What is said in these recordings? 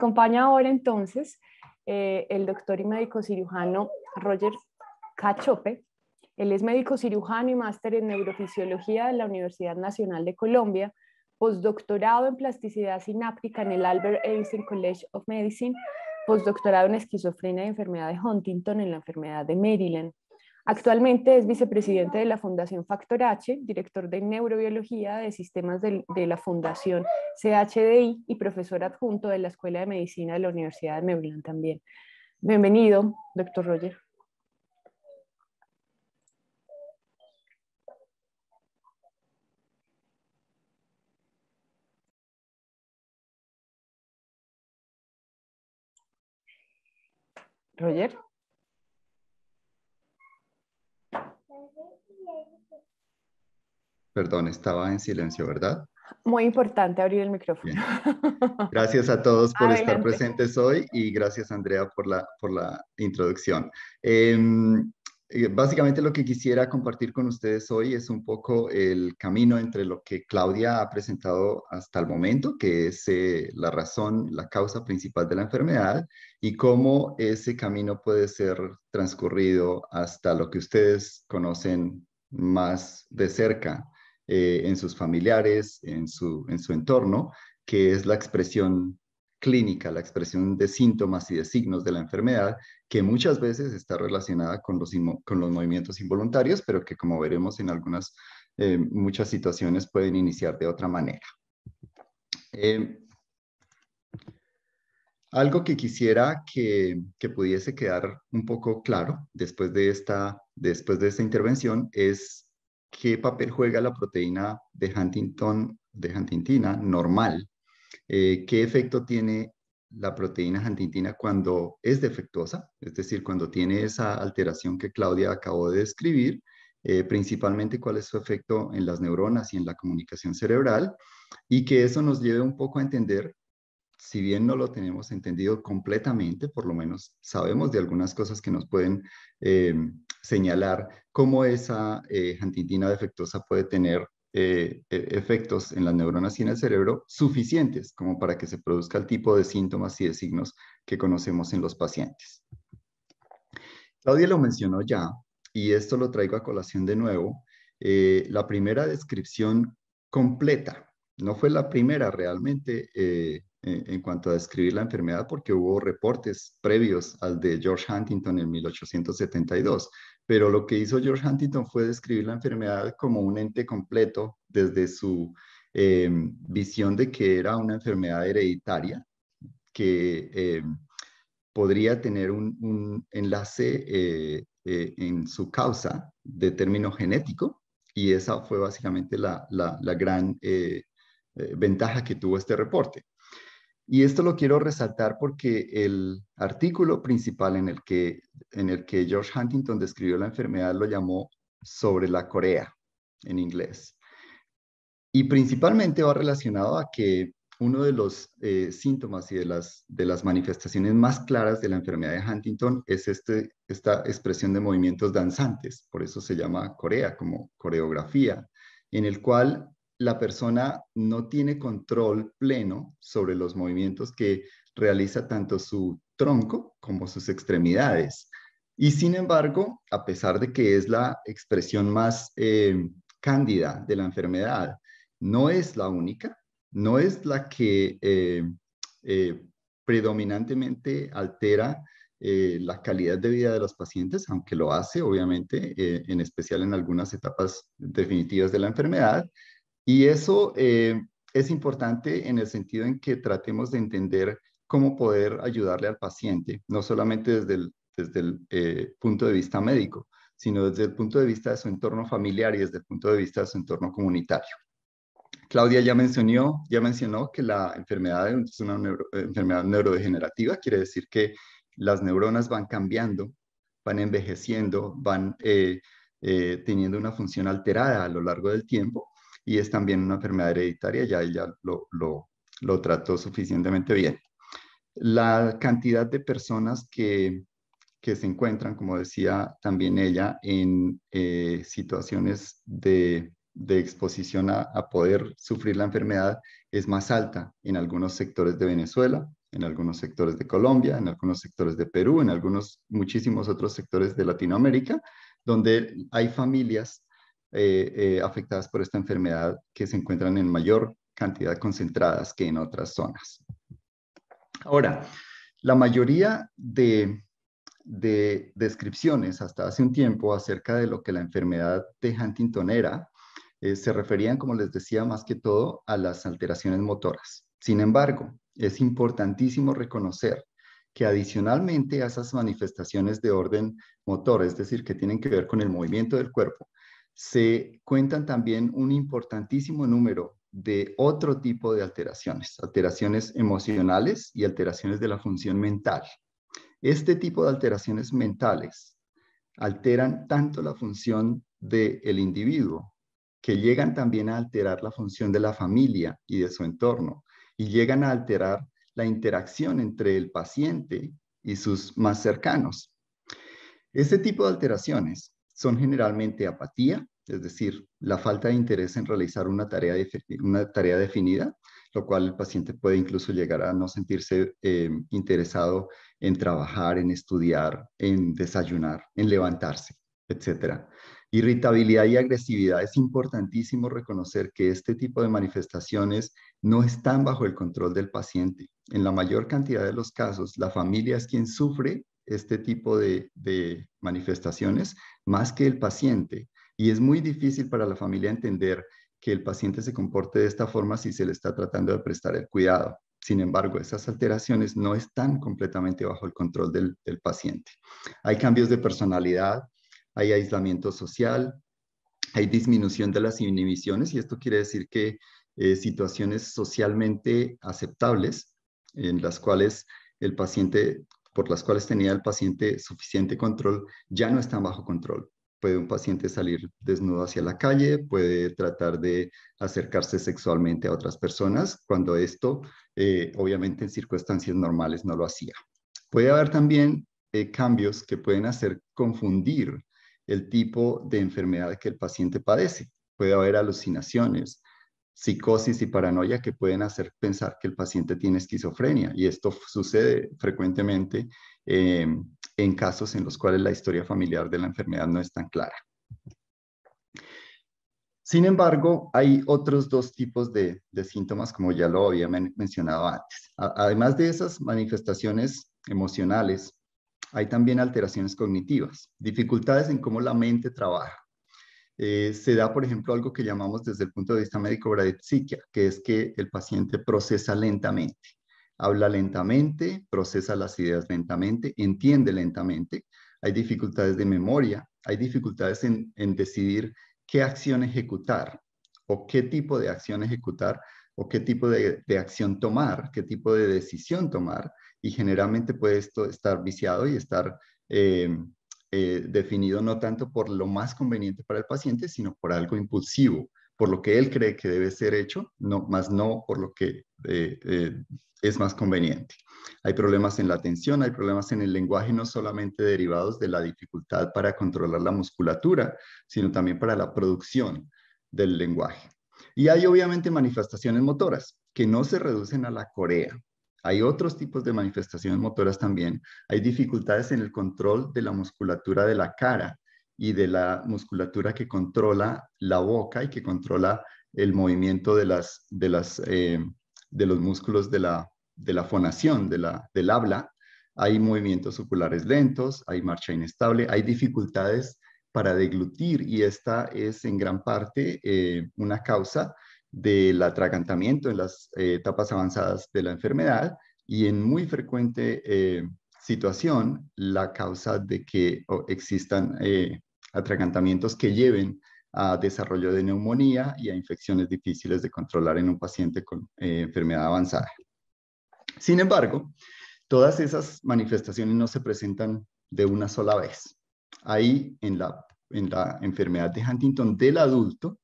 acompaña ahora entonces eh, el doctor y médico cirujano Roger Cachope. Él es médico cirujano y máster en neurofisiología de la Universidad Nacional de Colombia, postdoctorado en plasticidad sináptica en el Albert Einstein College of Medicine, postdoctorado en esquizofrenia y enfermedad de Huntington en la enfermedad de Maryland, Actualmente es vicepresidente de la Fundación Factor H, director de Neurobiología de Sistemas de, la Fundación CHDI y profesor adjunto de la Escuela de Medicina de la Universidad de Maryland también. Bienvenido, doctor Roger. Roger. Perdón, estaba en silencio, ¿verdad? Muy importante abrir el micrófono. Gracias a todos por estar presentes hoy y gracias Andrea por la, por la introducción. Em, eh, básicamente lo que quisiera compartir con ustedes hoy es un poco el camino entre lo que Claudia ha presentado hasta el momento, que es eh, la razón, la causa principal de la enfermedad, y cómo ese camino puede ser transcurrido hasta lo que ustedes conocen más de cerca eh, en sus familiares, en su, en su entorno, que es la expresión clínica, la expresión de síntomas y de signos de la enfermedad, que muchas veces está relacionada con los, con los movimientos involuntarios, pero que como veremos en algunas, eh, muchas situaciones pueden iniciar de otra manera. Eh, algo que quisiera que, pudiese quedar un poco claro después de esta, después de esta intervención es qué papel juega la proteína de Huntington, de Huntingtina normal, eh, qué efecto tiene la proteína Huntingtina cuando es defectuosa, es decir, cuando tiene esa alteración que Claudia acabó de describir, eh, principalmente cuál es su efecto en las neuronas y en la comunicación cerebral, y que eso nos lleve un poco a entender, si bien no lo tenemos entendido completamente, por lo menos sabemos de algunas cosas que nos pueden eh, señalar cómo esa eh, jantintina defectuosa puede tener eh, e, efectos en las neuronas y en el cerebro suficientes como para que se produzca el tipo de síntomas y de signos que conocemos en los pacientes. Claudia lo mencionó ya, y esto lo traigo a colación de nuevo, eh, la primera descripción completa, no fue la primera realmente, eh, eh, en cuanto a describir la enfermedad porque hubo reportes previos al de George Huntington en 1872. Pero lo que hizo George Huntington fue describir la enfermedad como un ente completo desde su em, visión de que era una enfermedad hereditaria que em, podría tener un, enlace eh, eh, en su causa de término genético y esa fue básicamente la gran ventaja que tuvo este reporte. Y esto lo quiero resaltar porque el artículo principal en el que, en el que George Huntington describió la enfermedad lo llamó sobre la Corea en inglés. Y principalmente va relacionado a que uno de los eh, síntomas y de las, de las manifestaciones más claras de la enfermedad de Huntington es este, esta expresión de movimientos danzantes, por eso se llama Corea, como coreografía, en el cual la persona no tiene control pleno sobre los movimientos que realiza tanto su tronco como sus extremidades. Y sin embargo, a pesar de que es la expresión más eh, cándida de la enfermedad, no es la única, no es la que eh, eh, predominantemente altera la calidad de vida de los pacientes, aunque lo hace obviamente, en especial en algunas etapas definitivas de la enfermedad, y eso eh, es importante en el sentido en que tratemos de entender cómo poder ayudarle al paciente, no solamente desde el, desde el eh, punto de vista médico, sino desde el punto de vista de su entorno familiar y desde el punto de vista de su entorno comunitario. Claudia ya mencionó, ya mencionó que la enfermedad es una eh, enfermedad neurodegenerativa, quiere decir que las neuronas van cambiando, van envejeciendo, van teniendo una función alterada a lo largo del tiempo y es también una enfermedad hereditaria, ya ella lo, lo, trató suficientemente bien. La cantidad de personas que, se encuentran, como decía también ella, en eh, situaciones de, exposición a, a, poder sufrir la enfermedad es más alta en algunos sectores de Venezuela, en algunos sectores de Colombia, en algunos sectores de Perú, en algunos muchísimos otros sectores de Latinoamérica, donde hay familias eh, eh, afectadas por esta enfermedad que se encuentran en mayor cantidad concentradas que en otras zonas. Ahora, la mayoría de, descripciones hasta hace un tiempo acerca de lo que la enfermedad de Huntington era, eh, se referían, como les decía, más que todo a las alteraciones motoras. Sin embargo, es importantísimo reconocer que adicionalmente a esas manifestaciones de orden motor, es decir, que tienen que ver con el movimiento del cuerpo, se cuentan también un importantísimo número de otro tipo de alteraciones, alteraciones emocionales y alteraciones de la función mental. Este tipo de alteraciones mentales alteran tanto la función del individuo que llegan también a alterar la función de la familia y de su entorno y llegan a alterar la interacción entre el paciente y sus más cercanos. Este tipo de alteraciones son generalmente apatía, es decir, la falta de interés en realizar una tarea, una tarea definida, lo cual el paciente puede incluso llegar a no sentirse em, interesado en trabajar, en estudiar, en desayunar, en levantarse, etc. Irritabilidad y agresividad. Es importantísimo reconocer que este tipo de manifestaciones no están bajo el control del paciente. En la mayor cantidad de los casos, la familia es quien sufre este tipo de, manifestaciones más que el paciente. Y es muy difícil para la familia entender que el paciente se comporte de esta forma si se le está tratando de prestar el cuidado. Sin embargo, esas alteraciones no están completamente bajo el control del, paciente. Hay cambios de personalidad, hay aislamiento social, hay disminución de las inhibiciones y esto quiere decir que eh, situaciones socialmente aceptables en las cuales el paciente por las cuales tenía el paciente suficiente control ya no están bajo control. Puede un paciente salir desnudo hacia la calle, puede tratar de acercarse sexualmente a otras personas, cuando esto eh, obviamente en circunstancias normales no lo hacía. Puede haber también eh, cambios que pueden hacer confundir el tipo de enfermedad que el paciente padece. Puede haber alucinaciones, psicosis y paranoia que pueden hacer pensar que el paciente tiene esquizofrenia. Y esto sucede frecuentemente em, en casos en los cuales la historia familiar de la enfermedad no es tan clara. Sin embargo, hay otros dos tipos de, síntomas, como ya lo había mencionado antes. además de esas manifestaciones emocionales, hay también alteraciones cognitivas, dificultades en cómo la mente trabaja, eh, se da, por ejemplo, algo que llamamos desde el punto de vista médico psiquia, que es que el paciente procesa lentamente, habla lentamente, procesa las ideas lentamente, entiende lentamente, hay dificultades de memoria, hay dificultades en, decidir qué acción ejecutar o qué tipo de acción ejecutar o qué tipo de, acción tomar, qué tipo de decisión tomar, y generalmente puede esto estar viciado y estar eh, eh, definido no tanto por lo más conveniente para el paciente, sino por algo impulsivo, por lo que él cree que debe ser hecho, no, más no por lo que eh, eh, es más conveniente. Hay problemas en la atención, hay problemas en el lenguaje, no solamente derivados de la dificultad para controlar la musculatura, sino también para la producción del lenguaje. Y hay obviamente manifestaciones motoras que no se reducen a la corea, hay otros tipos de manifestaciones motoras también. Hay dificultades en el control de la musculatura de la cara y de la musculatura que controla la boca y que controla el movimiento de, eh, los músculos de la, fonación, del habla. Hay movimientos oculares lentos, hay marcha inestable, hay dificultades para deglutir y esta es en gran parte eh, una causa del atracantamiento en las eh, etapas avanzadas de la enfermedad y en muy frecuente eh, situación la causa de que existan eh, atracantamientos que lleven a desarrollo de neumonía y a infecciones difíciles de controlar en un paciente con enfermedad avanzada. Sin embargo, todas esas manifestaciones no se presentan de una sola vez. Ahí en la, en la enfermedad de Huntington del adulto,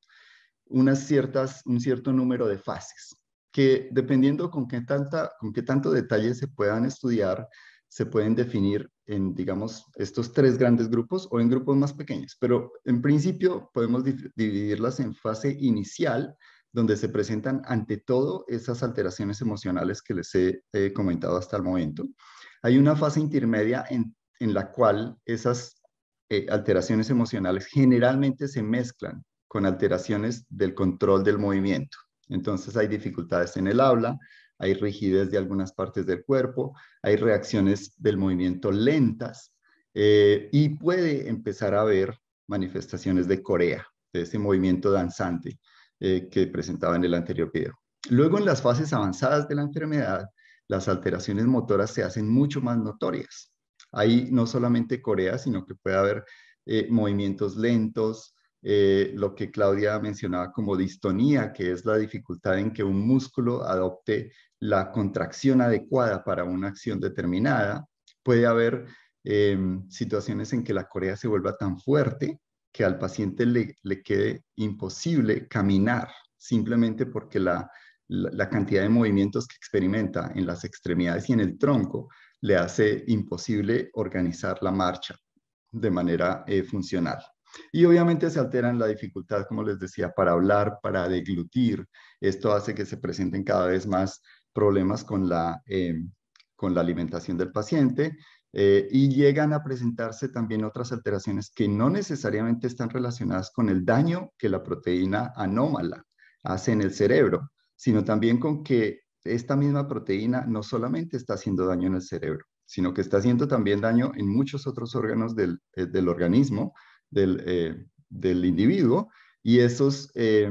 unas ciertas, un cierto número de fases, que dependiendo con qué, tanta, con qué tanto detalle se puedan estudiar, se pueden definir en, digamos, estos tres grandes grupos o en grupos más pequeños. Pero en principio podemos dividirlas en fase inicial, donde se presentan ante todo esas alteraciones emocionales que les he comentado hasta el momento. Hay una fase intermedia en, en la cual esas eh, alteraciones emocionales generalmente se mezclan con alteraciones del control del movimiento. Entonces hay dificultades en el habla, hay rigidez de algunas partes del cuerpo, hay reacciones del movimiento lentas eh, y puede empezar a haber manifestaciones de corea, de ese movimiento danzante eh, que presentaba en el anterior video. Luego en las fases avanzadas de la enfermedad, las alteraciones motoras se hacen mucho más notorias. Hay no solamente corea, sino que puede haber eh, movimientos lentos, eh, lo que Claudia mencionaba como distonía, que es la dificultad en que un músculo adopte la contracción adecuada para una acción determinada. Puede haber em, situaciones en que la corea se vuelva tan fuerte que al paciente le, quede imposible caminar, simplemente porque la, cantidad de movimientos que experimenta en las extremidades y en el tronco le hace imposible organizar la marcha de manera eh, funcional. Y obviamente se alteran la dificultad, como les decía, para hablar, para deglutir. Esto hace que se presenten cada vez más problemas con la, eh, alimentación del paciente eh, y llegan a presentarse también otras alteraciones que no necesariamente están relacionadas con el daño que la proteína anómala hace en el cerebro, sino también con que esta misma proteína no solamente está haciendo daño en el cerebro, sino que está haciendo también daño en muchos otros órganos del eh, organismo, eh, del, individuo y esos, eh,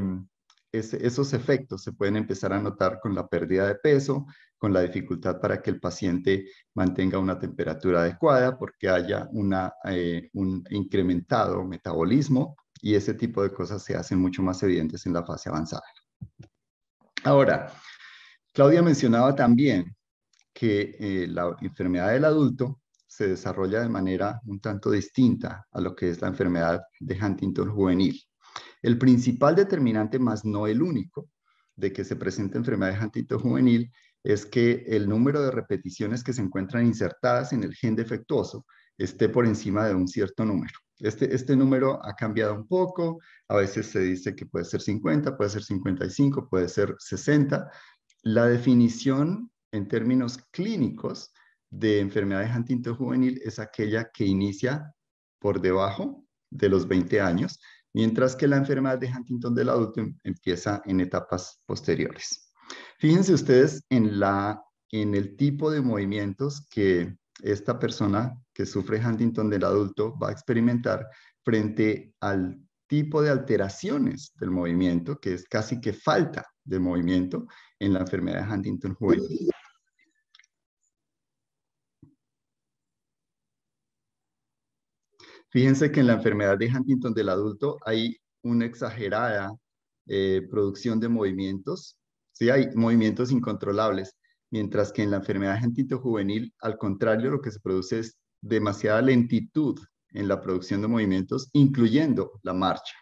esos efectos se pueden empezar a notar con la pérdida de peso, con la dificultad para que el paciente mantenga una temperatura adecuada porque haya una, eh, un incrementado metabolismo y ese tipo de cosas se hacen mucho más evidentes en la fase avanzada. Ahora, Claudia mencionaba también que la enfermedad del adulto se desarrolla de manera un tanto distinta a lo que es la enfermedad de Huntington juvenil. El principal determinante, más no el único, de que se presente enfermedad de Huntington juvenil es que el número de repeticiones que se encuentran insertadas en el gen defectuoso esté por encima de un cierto número. Este, este número ha cambiado un poco, a veces se dice que puede ser 50, puede ser 55, puede ser 60. La definición en términos clínicos de enfermedad de Huntington juvenil es aquella que inicia por debajo de los 20 años, mientras que la enfermedad de Huntington del adulto empieza en etapas posteriores. Fíjense ustedes en, la, en el tipo de movimientos que esta persona que sufre Huntington del adulto va a experimentar frente al tipo de alteraciones del movimiento, que es casi que falta de movimiento en la enfermedad de Huntington juvenil. Fíjense que en la enfermedad de Huntington del adulto hay una exagerada eh, producción de movimientos, sí hay movimientos incontrolables, mientras que en la enfermedad de Huntington juvenil, al contrario, lo que se produce es demasiada lentitud en la producción de movimientos, incluyendo la marcha.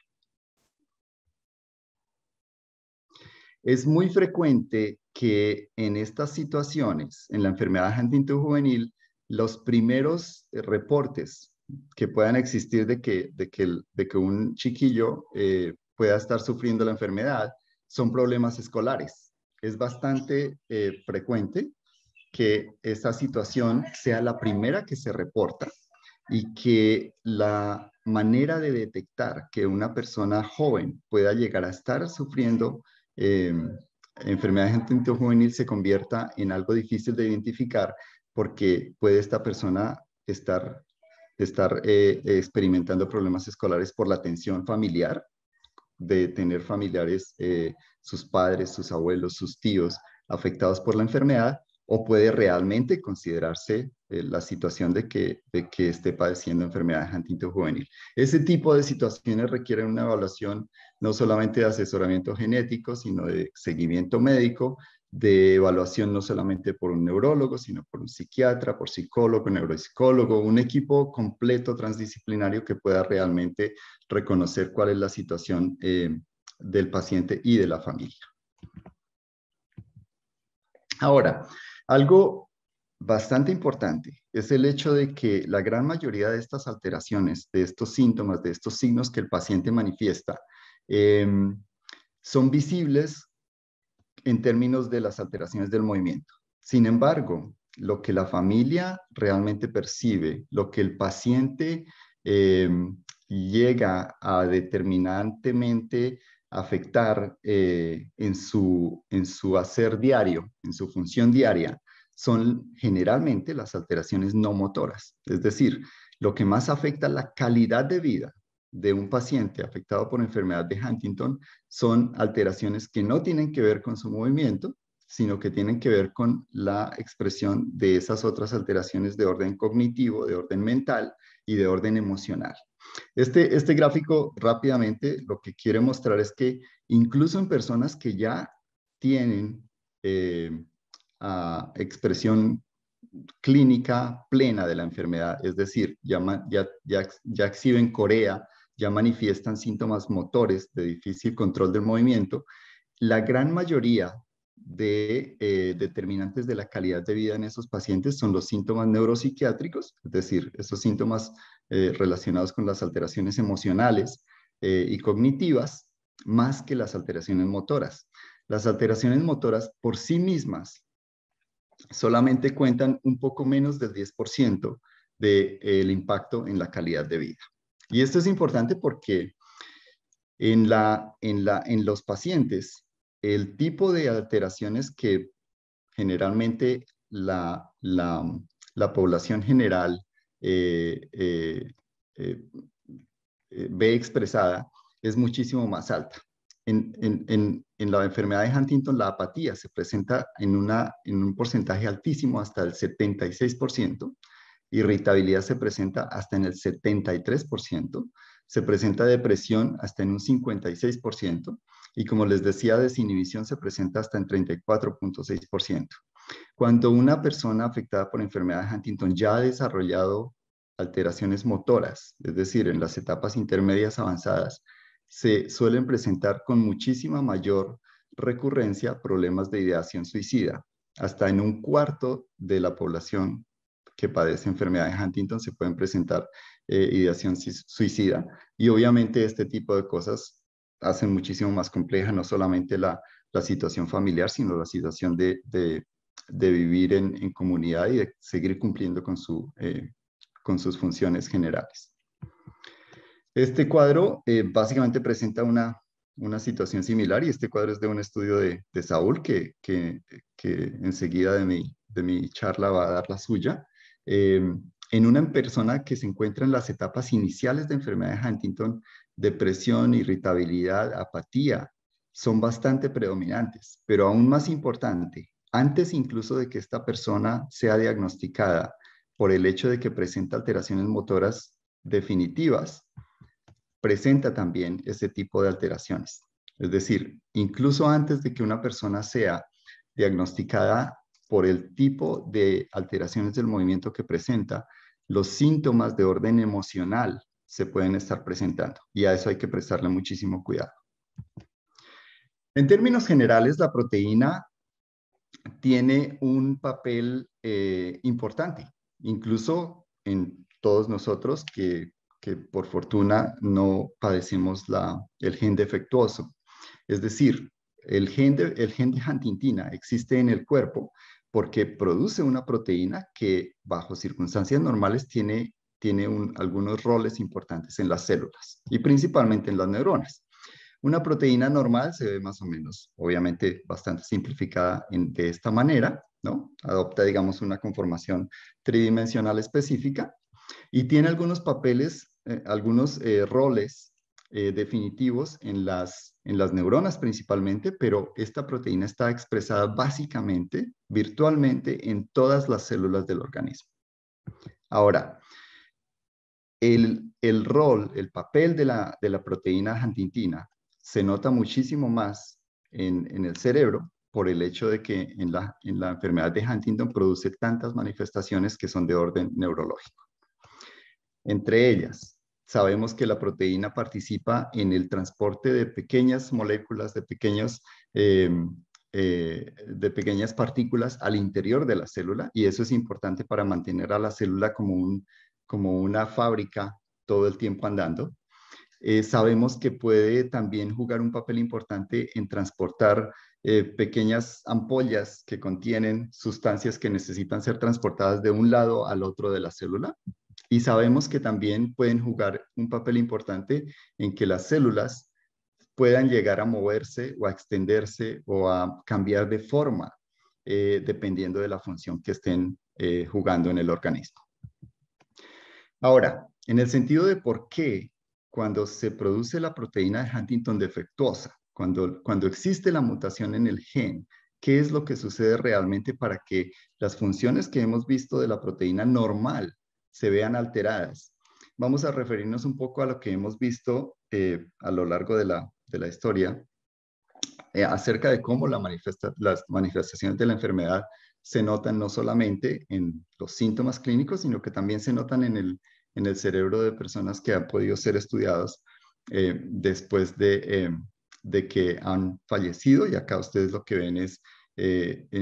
Es muy frecuente que en estas situaciones, en la enfermedad de Huntington juvenil, los primeros eh, reportes que puedan existir de que, un chiquillo eh, pueda estar sufriendo la enfermedad son problemas escolares. Es bastante eh, frecuente que esa situación sea la primera que se reporta y que la manera de detectar que una persona joven pueda llegar a estar sufriendo em, enfermedad gentil juvenil se convierta en algo difícil de identificar porque puede esta persona estar de estar eh, experimentando problemas escolares por la tensión familiar, de tener familiares, eh, sus padres, sus abuelos, sus tíos afectados por la enfermedad, o puede realmente considerarse eh, la situación de que, que esté padeciendo enfermedad de Huntington juvenil. Ese tipo de situaciones requieren una evaluación no solamente de asesoramiento genético, sino de seguimiento médico de evaluación no solamente por un neurólogo, sino por un psiquiatra, por psicólogo, neuropsicólogo, un equipo completo transdisciplinario que pueda realmente reconocer cuál es la situación eh, del paciente y de la familia. Ahora, algo bastante importante es el hecho de que la gran mayoría de estas alteraciones, de estos síntomas, de estos signos que el paciente manifiesta, em, son visibles en términos de las alteraciones del movimiento. Sin embargo, lo que la familia realmente percibe, lo que el paciente em, llega a determinantemente afectar eh, en, su, en su hacer diario, en su función diaria, son generalmente las alteraciones no motoras. Es decir, lo que más afecta la calidad de vida de un paciente afectado por enfermedad de Huntington son alteraciones que no tienen que ver con su movimiento, sino que tienen que ver con la expresión de esas otras alteraciones de orden cognitivo, de orden mental y de orden emocional. Este, este gráfico rápidamente lo que quiere mostrar es que incluso en personas que ya tienen eh, expresión clínica plena de la enfermedad, es decir, ya, ya, ya, ya exhiben corea, ya manifiestan síntomas motores de difícil control del movimiento, la gran mayoría de eh, determinantes de la calidad de vida en esos pacientes son los síntomas neuropsiquiátricos, es decir, esos síntomas eh, relacionados con las alteraciones emocionales eh, y cognitivas, más que las alteraciones motoras. Las alteraciones motoras por sí mismas solamente cuentan un poco menos del 10% del impacto en la calidad de vida. Y esto es importante porque en, la, en, la, en los pacientes, el tipo de alteraciones que generalmente la, la, población general eh, eh, eh, ve expresada es muchísimo más alta. En, en, en, en, la enfermedad de Huntington, la apatía se presenta en, una, en un porcentaje altísimo, hasta el 76%, Irritabilidad se presenta hasta en el 73%, se presenta depresión hasta en un 56% y como les decía, desinhibición se presenta hasta en 34.6%. Cuando una persona afectada por enfermedad de Huntington ya ha desarrollado alteraciones motoras, es decir, en las etapas intermedias avanzadas, se suelen presentar con muchísima mayor recurrencia problemas de ideación suicida, hasta en un cuarto de la población padece enfermedad de Huntington se pueden presentar eh, ideación suicida. Y obviamente este tipo de cosas hacen muchísimo más compleja no solamente la, situación familiar, sino la situación de, vivir en, comunidad y de seguir cumpliendo con, su, eh, con sus funciones generales. Este cuadro eh, básicamente presenta una, situación similar y este cuadro es de un estudio de, Saúl que, enseguida de mi, de mi charla va a dar la suya. Em, en una persona que se encuentra en las etapas iniciales de enfermedad de Huntington, depresión, irritabilidad, apatía, son bastante predominantes, pero aún más importante, antes incluso de que esta persona sea diagnosticada por el hecho de que presenta alteraciones motoras definitivas, presenta también ese tipo de alteraciones. Es decir, incluso antes de que una persona sea diagnosticada por el tipo de alteraciones del movimiento que presenta, los síntomas de orden emocional se pueden estar presentando y a eso hay que prestarle muchísimo cuidado. En términos generales, la proteína tiene un papel eh, importante, incluso en todos nosotros que, que por fortuna no padecemos la, el gen defectuoso. Es decir, el gen, de, el gen de Huntingtina existe en el cuerpo porque produce una proteína que bajo circunstancias normales tiene, tiene algunos roles importantes en las células y principalmente en las neuronas. Una proteína normal se ve más o menos, obviamente, bastante simplificada de esta manera, ¿no? Adopta, digamos, una conformación tridimensional específica y tiene algunos papeles, eh, algunos eh, roles eh, definitivos en las, en las neuronas principalmente, pero esta proteína está expresada básicamente, virtualmente, en todas las células del organismo. Ahora, el, el rol, el papel de la, de la proteína Huntington se nota muchísimo más en, en, el cerebro por el hecho de que en la, en la enfermedad de Huntington produce tantas manifestaciones que son de orden neurológico. Entre ellas, sabemos que la proteína participa en el transporte de pequeñas moléculas, de, eh, eh, de pequeñas partículas al interior de la célula y eso es importante para mantener a la célula como, una fábrica todo el tiempo andando. Eh, sabemos que puede también jugar un papel importante en transportar pequeñas ampollas que contienen sustancias que necesitan ser transportadas de un lado al otro de la célula. Y sabemos que también pueden jugar un papel importante en que las células puedan llegar a moverse o a extenderse o a cambiar de forma, eh, dependiendo de la función que estén eh, jugando en el organismo. Ahora, en el sentido de por qué cuando se produce la proteína de Huntington defectuosa, cuando, cuando existe la mutación en el gen, ¿qué es lo que sucede realmente para que las funciones que hemos visto de la proteína normal se vean alteradas. Vamos a referirnos un poco a lo que hemos visto eh, a lo largo de la, historia eh, acerca de cómo las manifestaciones de la enfermedad se notan no solamente en los síntomas clínicos, sino que también se notan en el, en el cerebro de personas que han podido ser estudiadas eh, después de, que han fallecido. Y acá ustedes lo que ven es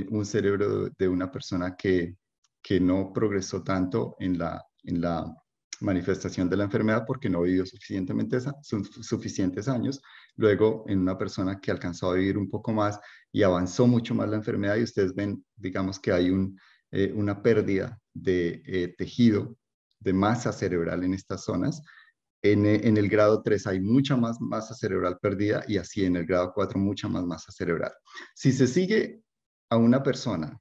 un cerebro de una persona que que no progresó tanto en la, en la manifestación de la enfermedad porque no vivió suficientemente, suficientes años. Luego, en una persona que alcanzó a vivir un poco más y avanzó mucho más la enfermedad, y ustedes ven, digamos que hay eh, una pérdida de eh, tejido, de masa cerebral en estas zonas. En, eh, en, el grado 3 hay mucha más masa cerebral perdida y así en el grado 4 mucha más masa cerebral. Si se sigue a una persona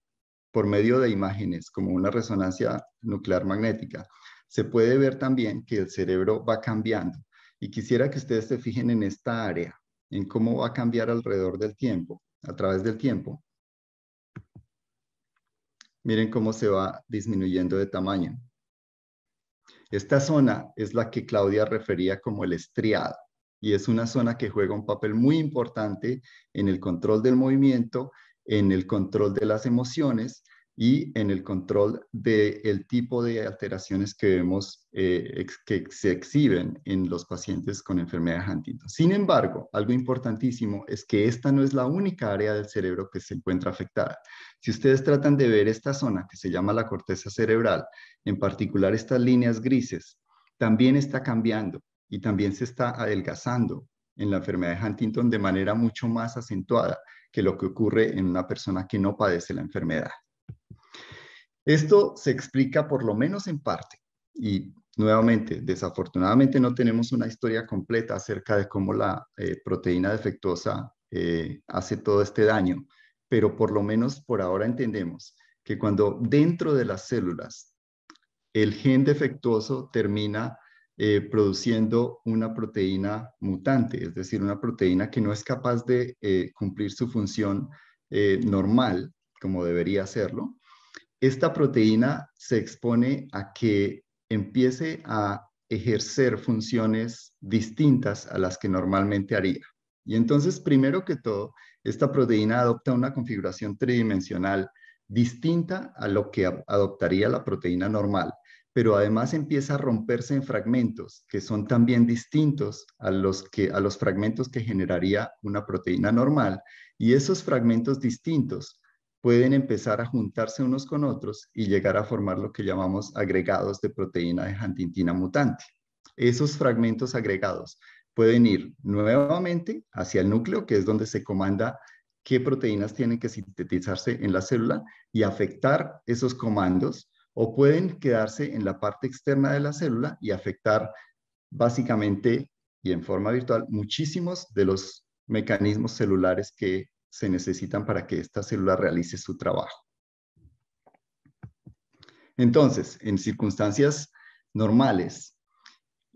por medio de imágenes como una resonancia nuclear magnética, se puede ver también que el cerebro va cambiando. Y quisiera que ustedes se fijen en esta área, en cómo va a cambiar alrededor del tiempo, a través del tiempo. Miren cómo se va disminuyendo de tamaño. Esta zona es la que Claudia refería como el estriado y es una zona que juega un papel muy importante en el control del movimiento en el control de las emociones y en el control del tipo de alteraciones que vemos eh, que se exhiben en los pacientes con enfermedad de Huntington. Sin embargo, algo importantísimo es que esta no es la única área del cerebro que se encuentra afectada. Si ustedes tratan de ver esta zona que se llama la corteza cerebral, en particular estas líneas grises, también está cambiando y también se está adelgazando en la enfermedad de Huntington de manera mucho más acentuada que lo que ocurre en una persona que no padece la enfermedad. Esto se explica por lo menos en parte y nuevamente, desafortunadamente no tenemos una historia completa acerca de cómo la eh, proteína defectuosa eh, hace todo este daño, pero por lo menos por ahora entendemos que cuando dentro de las células el gen defectuoso termina eh, produciendo una proteína mutante, es decir, una proteína que no es capaz de eh, cumplir su función eh, normal como debería hacerlo. Esta proteína se expone a que empiece a ejercer funciones distintas a las que normalmente haría. Y entonces, primero que todo, esta proteína adopta una configuración tridimensional distinta a lo que adoptaría la proteína normal pero además empieza a romperse en fragmentos que son también distintos a los, que, a los fragmentos que generaría una proteína normal. Y esos fragmentos distintos pueden empezar a juntarse unos con otros y llegar a formar lo que llamamos agregados de proteína de jantintina mutante. Esos fragmentos agregados pueden ir nuevamente hacia el núcleo, que es donde se comanda qué proteínas tienen que sintetizarse en la célula y afectar esos comandos o pueden quedarse en la parte externa de la célula y afectar básicamente y en forma virtual muchísimos de los mecanismos celulares que se necesitan para que esta célula realice su trabajo. Entonces, en circunstancias normales,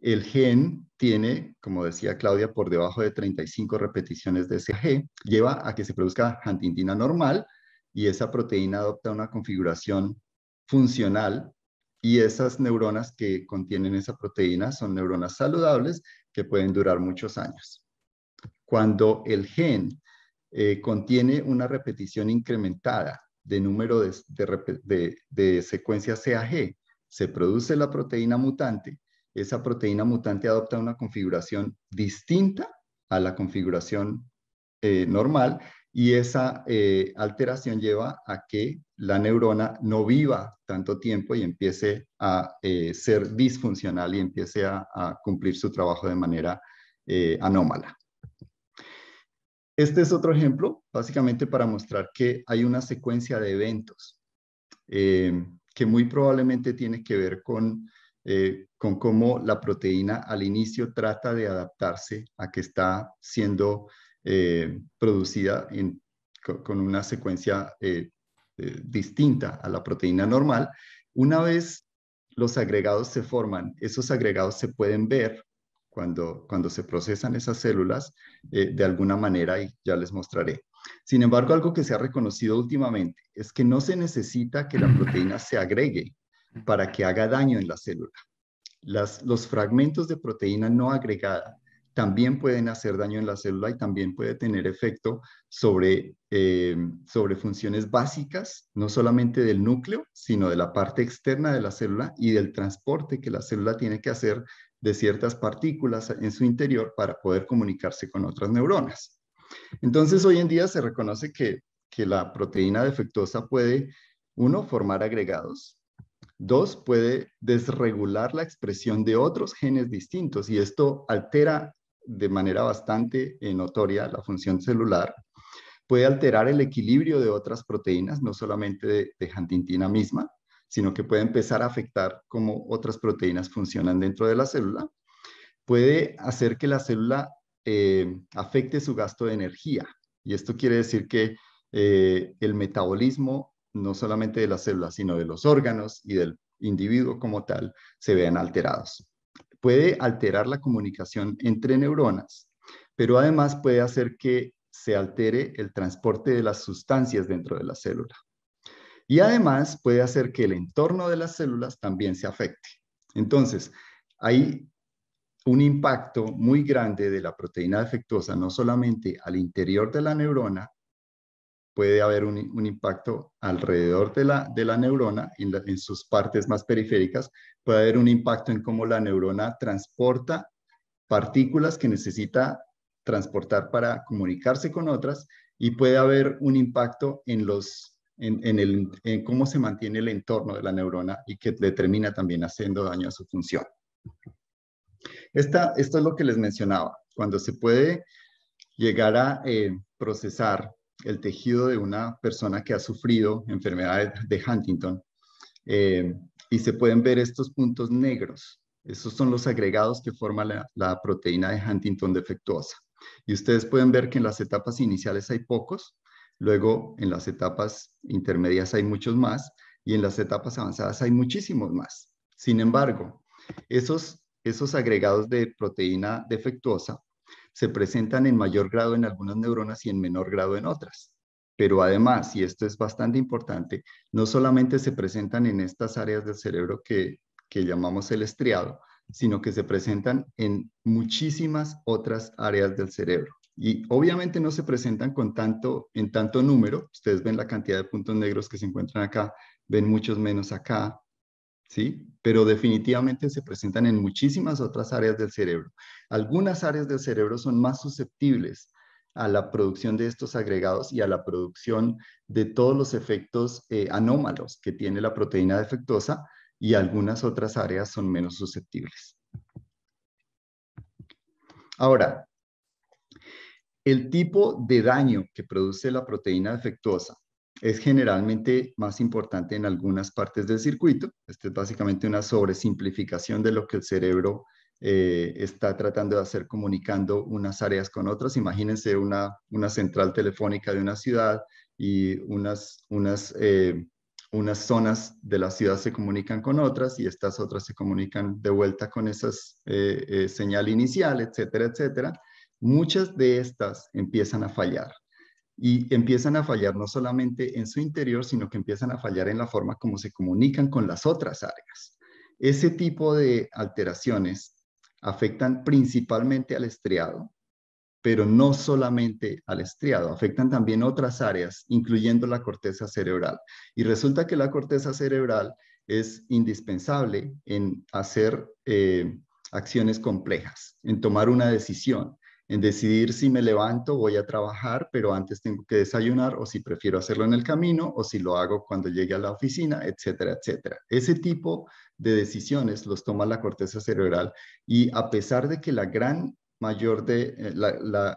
el gen tiene, como decía Claudia, por debajo de 35 repeticiones de CG, lleva a que se produzca huntingtina normal y esa proteína adopta una configuración funcional y esas neuronas que contienen esa proteína son neuronas saludables que pueden durar muchos años. Cuando el gen eh, contiene una repetición incrementada de número de, de, secuencias CAG, se produce la proteína mutante. Esa proteína mutante adopta una configuración distinta a la configuración eh, normal y esa eh, alteración lleva a que la neurona no viva tanto tiempo y empiece a eh, ser disfuncional y empiece a, cumplir su trabajo de manera eh, anómala. Este es otro ejemplo, básicamente para mostrar que hay una secuencia de eventos que muy probablemente tiene que ver con, con cómo la proteína al inicio trata de adaptarse a que está siendo eh, producida con una secuencia eh, eh, distinta a la proteína normal. Una vez los agregados se forman, esos agregados se pueden ver cuando, cuando se procesan esas células de alguna manera y ya les mostraré. Sin embargo, algo que se ha reconocido últimamente es que no se necesita que la proteína se agregue para que haga daño en la célula. los fragmentos de proteína no agregada también pueden hacer daño en la célula y también puede tener efecto sobre, eh, sobre funciones básicas, no solamente del núcleo, sino de la parte externa de la célula y del transporte que la célula tiene que hacer de ciertas partículas en su interior para poder comunicarse con otras neuronas. Entonces, hoy en día se reconoce que, que la proteína defectuosa puede, uno, formar agregados, Dos, puede desregular la expresión de otros genes distintos y esto altera de manera bastante notoria la función celular, puede alterar el equilibrio de otras proteínas, no solamente de, jantintina misma, sino que puede empezar a afectar cómo otras proteínas funcionan dentro de la célula. Puede hacer que la célula eh, afecte su gasto de energía. Y esto quiere decir que eh, el metabolismo, no solamente de la célula, sino de los órganos y del individuo como tal, se vean alterados puede alterar la comunicación entre neuronas, pero además puede hacer que se altere el transporte de las sustancias dentro de la célula. Y además puede hacer que el entorno de las células también se afecte. Entonces, hay un impacto muy grande de la proteína defectuosa, no solamente al interior de la neurona, puede haber un, impacto alrededor de la, de la neurona, en, sus partes más periféricas, puede haber un impacto en cómo la neurona transporta partículas que necesita transportar para comunicarse con otras y puede haber un impacto en los en, cómo se mantiene el entorno de la neurona y que determina también haciendo daño a su función. Esta, esto es lo que les mencionaba. Cuando se puede llegar a eh, procesar el tejido de una persona que ha sufrido enfermedades de, Huntington eh, y se pueden ver estos puntos negros. Esos son los agregados que forman la, proteína de Huntington defectuosa. Y ustedes pueden ver que en las etapas iniciales hay pocos, luego en las etapas intermedias hay muchos más y en las etapas avanzadas hay muchísimos más. Sin embargo, esos, esos agregados de proteína defectuosa se presentan en mayor grado en algunas neuronas y en menor grado en otras. Pero además, y esto es bastante importante, no solamente se presentan en estas áreas del cerebro que, llamamos el estriado, sino que se presentan en muchísimas otras áreas del cerebro. Y obviamente no se presentan con tanto, en tanto número. Ustedes ven la cantidad de puntos negros que se encuentran acá, ven muchos menos acá, pero definitivamente se presentan en muchísimas otras áreas del cerebro. Algunas áreas del cerebro son más susceptibles a la producción de estos agregados y a la producción de todos los efectos eh, anómalos que tiene la proteína defectuosa y algunas otras áreas son menos susceptibles. Ahora, el tipo de daño que produce la proteína defectuosa es generalmente más importante en algunas partes del circuito. Esto es básicamente una sobresimplificación de lo que el cerebro eh, está tratando de hacer comunicando unas áreas con otras. Imagínense una, central telefónica de una ciudad y unas, eh, unas, zonas de la ciudad se comunican con otras y estas otras se comunican de vuelta con esa eh, señal inicial, etcétera, etcétera. Muchas de estas empiezan a fallar y empiezan a fallar no solamente en su interior, sino que empiezan a fallar en la forma como se comunican con las otras áreas. Ese tipo de alteraciones afectan principalmente al estriado, pero no solamente al estriado, afectan también otras áreas, incluyendo la corteza cerebral. Y resulta que la corteza cerebral es indispensable en hacer eh, acciones complejas, en tomar una decisión, en decidir si me levanto, voy a trabajar, pero antes tengo que desayunar o si prefiero hacerlo en el camino o si lo hago cuando llegue a la oficina, etcétera, etcétera. Ese tipo de decisiones los toma la corteza cerebral y a pesar de que la gran mayor de, eh,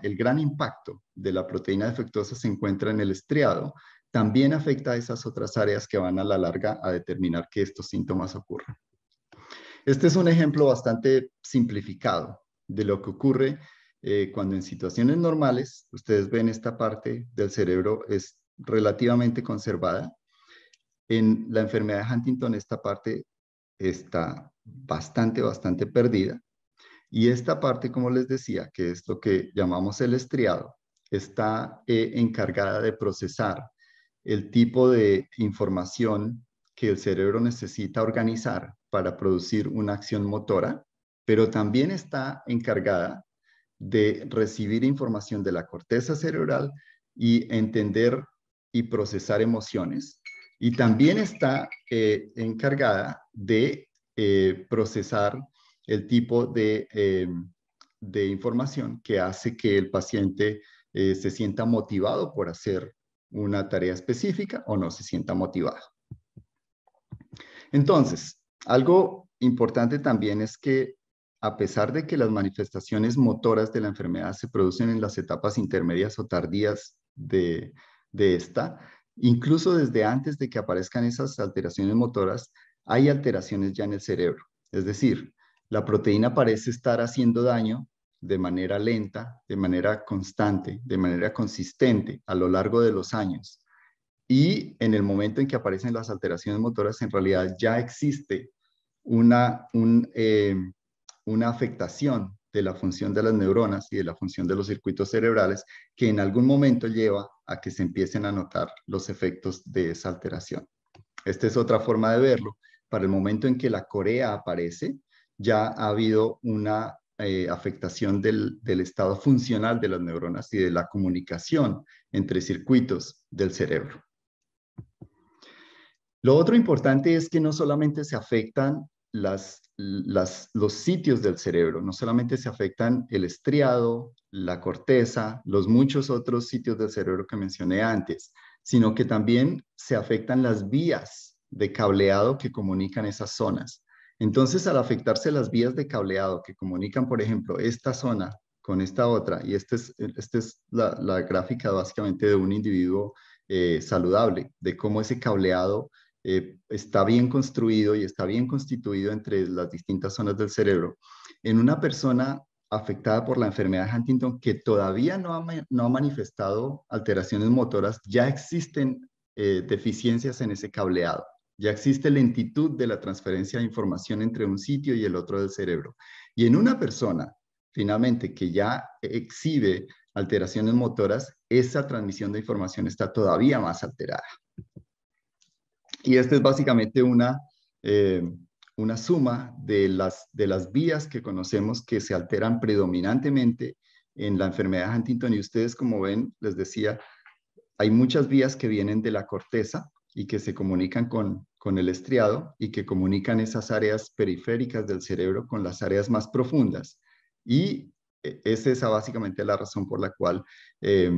el gran impacto de la proteína defectuosa se encuentra en el estriado, también afecta a esas otras áreas que van a la larga a determinar que estos síntomas ocurran. Este es un ejemplo bastante simplificado de lo que ocurre eh, cuando en situaciones normales ustedes ven esta parte del cerebro es relativamente conservada, en la enfermedad de Huntington esta parte está bastante, bastante perdida. Y esta parte, como les decía, que es lo que llamamos el estriado, está eh, encargada de procesar el tipo de información que el cerebro necesita organizar para producir una acción motora, pero también está encargada de recibir información de la corteza cerebral y entender y procesar emociones. Y también está eh, encargada de eh, procesar el tipo de, eh, de, información que hace que el paciente se sienta motivado por hacer una tarea específica o no se sienta motivado. Entonces, algo importante también es que a pesar de que las manifestaciones motoras de la enfermedad se producen en las etapas intermedias o tardías de, esta, incluso desde antes de que aparezcan esas alteraciones motoras, hay alteraciones ya en el cerebro. Es decir, la proteína parece estar haciendo daño de manera lenta, de manera constante, de manera consistente a lo largo de los años. Y en el momento en que aparecen las alteraciones motoras, en realidad ya existe una, un, eh, una afectación de la función de las neuronas y de la función de los circuitos cerebrales que en algún momento lleva a que se empiecen a notar los efectos de esa alteración. Esta es otra forma de verlo. Para el momento en que la corea aparece, ya ha habido una eh, afectación del, del estado funcional de las neuronas y de la comunicación entre circuitos del cerebro. Lo otro importante es que no solamente se afectan las los sitios del cerebro, no solamente se afectan el estriado, la corteza, los muchos otros sitios del cerebro que mencioné antes, sino que también se afectan las vías de cableado que comunican esas zonas. Entonces, al afectarse las vías de cableado que comunican, por ejemplo, esta zona con esta otra, y esta es, este la, gráfica básicamente de un individuo eh, saludable, de cómo ese cableado eh, está bien construido y está bien constituido entre las distintas zonas del cerebro. En una persona afectada por la enfermedad de Huntington que todavía no ha, manifestado alteraciones motoras, ya existen eh, deficiencias en ese cableado. Ya existe lentitud de la transferencia de información entre un sitio y el otro del cerebro. Y en una persona, finalmente, que ya exhibe alteraciones motoras, esa transmisión de información está todavía más alterada. Y esta es básicamente una, eh, suma de las, vías que conocemos que se alteran predominantemente en la enfermedad de Huntington. Y ustedes, como ven, les decía, hay muchas vías que vienen de la corteza y que se comunican con, el estriado y que comunican esas áreas periféricas del cerebro con las áreas más profundas. Y eh, esa es básicamente la razón por la cual eh,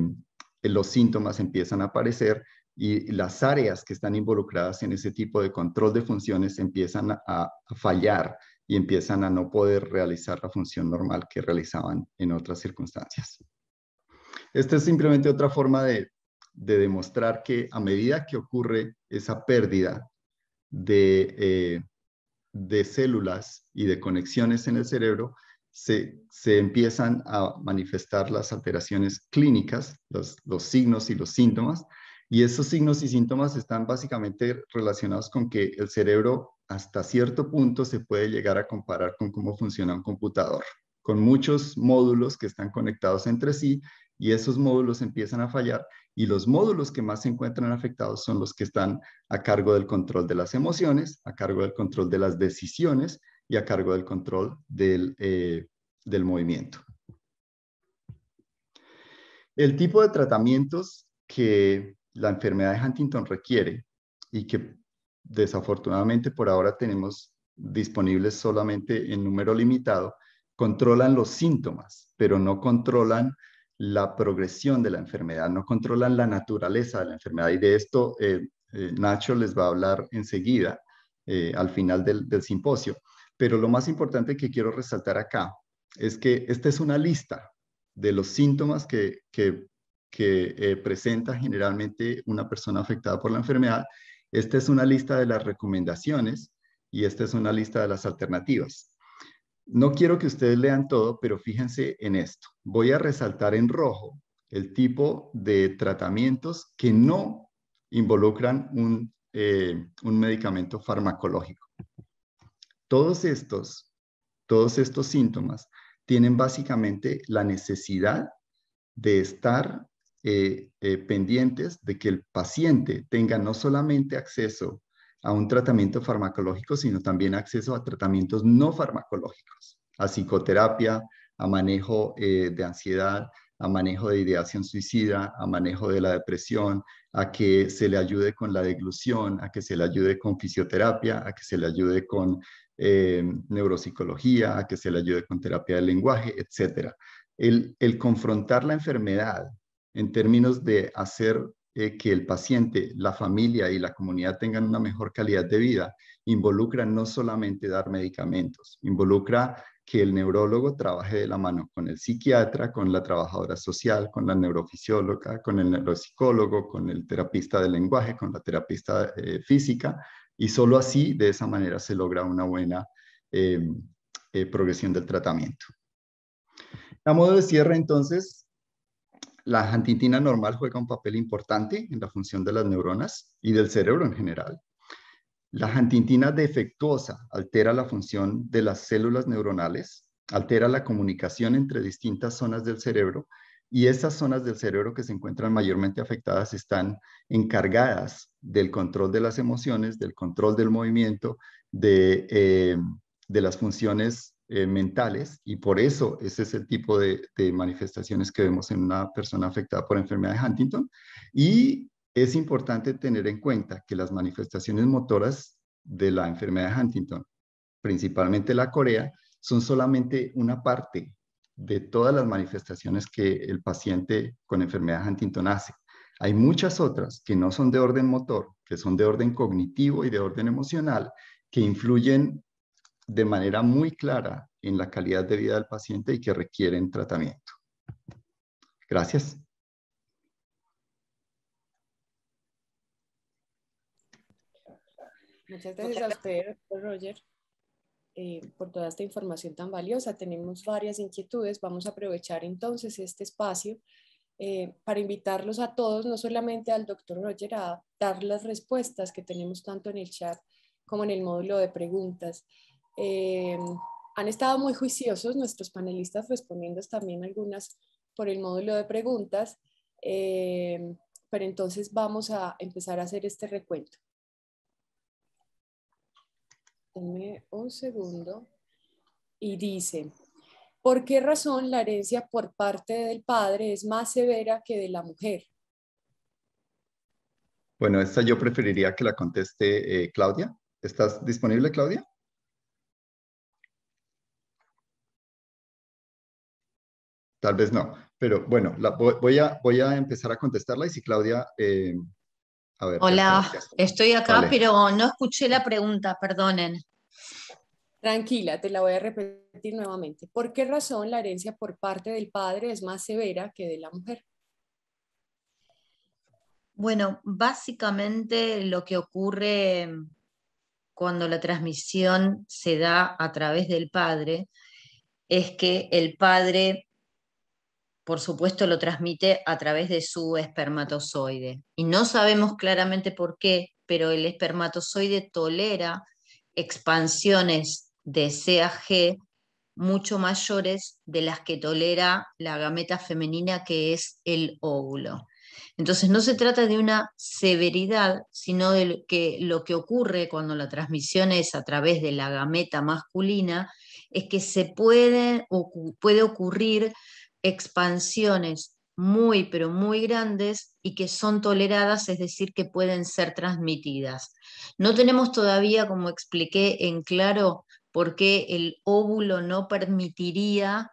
los síntomas empiezan a aparecer y las áreas que están involucradas en ese tipo de control de funciones empiezan a, fallar y empiezan a no poder realizar la función normal que realizaban en otras circunstancias. Esta es simplemente otra forma de, demostrar que a medida que ocurre esa pérdida de, eh, células y de conexiones en el cerebro, se, empiezan a manifestar las alteraciones clínicas, los signos y los síntomas, y esos signos y síntomas están básicamente relacionados con que el cerebro hasta cierto punto se puede llegar a comparar con cómo funciona un computador, con muchos módulos que están conectados entre sí y esos módulos empiezan a fallar y los módulos que más se encuentran afectados son los que están a cargo del control de las emociones, a cargo del control de las decisiones y a cargo del control del, eh, del movimiento. El tipo de tratamientos que la enfermedad de Huntington requiere y que desafortunadamente por ahora tenemos disponibles solamente en número limitado, controlan los síntomas, pero no controlan la progresión de la enfermedad, no controlan la naturaleza de la enfermedad. Y de esto eh, eh, Nacho les va a hablar enseguida, eh, al final del, del simposio. Pero lo más importante que quiero resaltar acá es que esta es una lista de los síntomas que que eh, presenta generalmente una persona afectada por la enfermedad. Esta es una lista de las recomendaciones y esta es una lista de las alternativas. No quiero que ustedes lean todo, pero fíjense en esto. Voy a resaltar en rojo el tipo de tratamientos que no involucran un, eh, medicamento farmacológico. Todos estos, todos estos síntomas tienen básicamente la necesidad de estar eh, eh, pendientes de que el paciente tenga no solamente acceso a un tratamiento farmacológico, sino también acceso a tratamientos no farmacológicos, a psicoterapia, a manejo eh, de ansiedad, a manejo de ideación suicida, a manejo de la depresión, a que se le ayude con la deglución, a que se le ayude con fisioterapia, a que se le ayude con neuropsicología, a que se le ayude con terapia del lenguaje, etc. el confrontar la enfermedad en términos de hacer eh, que el paciente, la familia y la comunidad tengan una mejor calidad de vida, involucra no solamente dar medicamentos, involucra que el neurólogo trabaje de la mano con el psiquiatra, con la trabajadora social, con la neurofisióloga, con el neuropsicólogo, con el terapista del lenguaje, con la terapista eh, física, y solo así, de esa manera, se logra una buena eh, progresión del tratamiento. A modo de cierre, entonces, la jantintina normal juega un papel importante en la función de las neuronas y del cerebro en general. La jantintina defectuosa altera la función de las células neuronales, altera la comunicación entre distintas zonas del cerebro y esas zonas del cerebro que se encuentran mayormente afectadas están encargadas del control de las emociones, del control del movimiento, de, eh, de las funciones eh, mentales y por eso ese es el tipo de, de, manifestaciones que vemos en una persona afectada por enfermedad de Huntington. Y es importante tener en cuenta que las manifestaciones motoras de la enfermedad de Huntington, principalmente la corea, son solamente una parte de todas las manifestaciones que el paciente con enfermedad de Huntington hace. Hay muchas otras que no son de orden motor, que son de orden cognitivo y de orden emocional, que influyen de manera muy clara en la calidad de vida del paciente y que requieren tratamiento. Gracias. Muchas gracias a usted, doctor Roger, eh, por toda esta información tan valiosa. Tenemos varias inquietudes. Vamos a aprovechar entonces este espacio eh, para invitarlos a todos, no solamente al doctor Roger, a dar las respuestas que tenemos tanto en el chat como en el módulo de preguntas. Eh, han estado muy juiciosos nuestros panelistas respondiendo también algunas por el módulo de preguntas, eh, pero entonces vamos a empezar a hacer este recuento. Dame un segundo. Y dice, ¿por qué razón la herencia por parte del padre es más severa que de la mujer? Bueno, esta yo preferiría que la conteste eh, Claudia. ¿Estás disponible, Claudia? tal vez no. Pero bueno, voy, a, voy a empezar a contestarla y si Claudia... Eh, Hola, estoy acá, pero no escuché la pregunta, perdonen. Tranquila, te la voy a repetir nuevamente. ¿Por qué razón la herencia por parte del padre es más severa que de la mujer? Bueno, básicamente lo que ocurre cuando la transmisión se da a través del padre es que el padre por supuesto, lo transmite a través de su espermatozoide. Y no sabemos claramente por qué, pero el espermatozoide tolera expansiones de CAG mucho mayores de las que tolera la gameta femenina, que es el óvulo. Entonces, no se trata de una severidad, sino de que lo que ocurre cuando la transmisión es a través de la gameta masculina, es que se puede, puede ocurrir expansiones muy, pero muy grandes y que son toleradas, es decir, que pueden ser transmitidas. No tenemos todavía, como expliqué en claro, por qué el óvulo no permitiría...